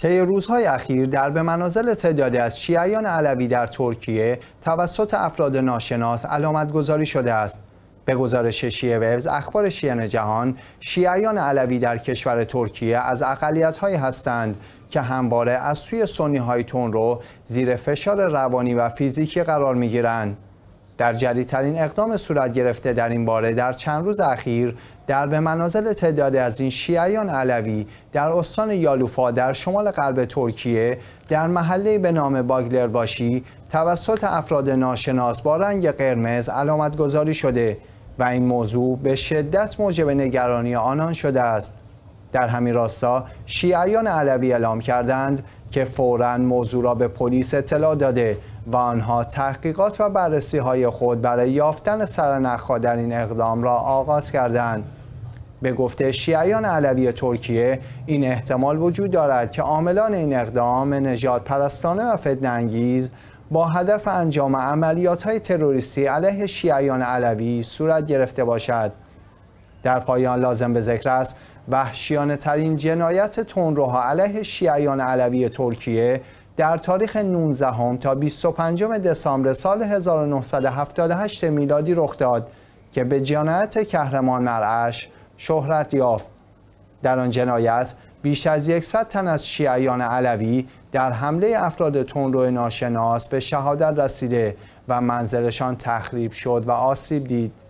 طی روزهای اخیر در به منازل تعدادی از شیعیان علوی در ترکیه توسط افراد ناشناس علامت گذاری شده است. به گزارش شیعه ویوز اخبار شیعه جهان شیعیان علوی در کشور ترکیه از های هستند که همواره از سوی سنی های تون رو زیر فشار روانی و فیزیکی قرار می گیرند. در جدیدترین اقدام صورت گرفته در این باره در چند روز اخیر در به منازل تعدادی از این شیعیان علوی در استان یالوفا در شمال غرب ترکیه در محله به نام باگلر باشی توسط افراد ناشناس با رنگ قرمز علامت گذاری شده و این موضوع به شدت موجب نگرانی آنان شده است در همین راستا شیعیان علوی اعلام کردند که فورا موضوع را به پلیس اطلاع داده و آنها تحقیقات و بررسی های خود برای یافتن سرنخها در این اقدام را آغاز کردند. به گفته شیعیان علوی ترکیه این احتمال وجود دارد که عاملان این اقدام نجات پرستانه و انگیز با هدف انجام عملیات های تروریستی علیه شیعیان علوی صورت گرفته باشد در پایان لازم به ذکر است وحشیانه ترین جنایت تونروها علیه شیعیان علوی ترکیه در تاریخ 19 هم تا 25 دسامبر سال 1978 میلادی رخ داد که به جنایت کهرمان مرعش شهرت یافت در آن جنایت بیش از 100 تن از شیعیان علوی در حمله افراد تونرو ناشناس به شهادت رسیده و منزلشان تخریب شد و آسیب دید